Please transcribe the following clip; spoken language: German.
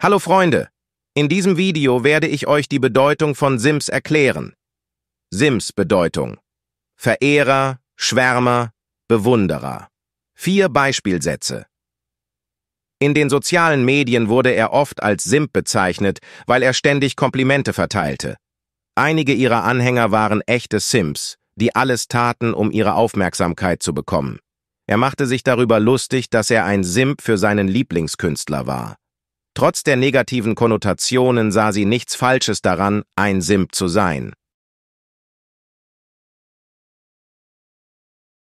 Hallo Freunde! In diesem Video werde ich euch die Bedeutung von Sims erklären. Sims Bedeutung. Verehrer, Schwärmer, Bewunderer. Vier Beispielsätze. In den sozialen Medien wurde er oft als Simp bezeichnet, weil er ständig Komplimente verteilte. Einige ihrer Anhänger waren echte Sims, die alles taten, um ihre Aufmerksamkeit zu bekommen. Er machte sich darüber lustig, dass er ein Simp für seinen Lieblingskünstler war. Trotz der negativen Konnotationen sah sie nichts Falsches daran, ein Simp zu sein.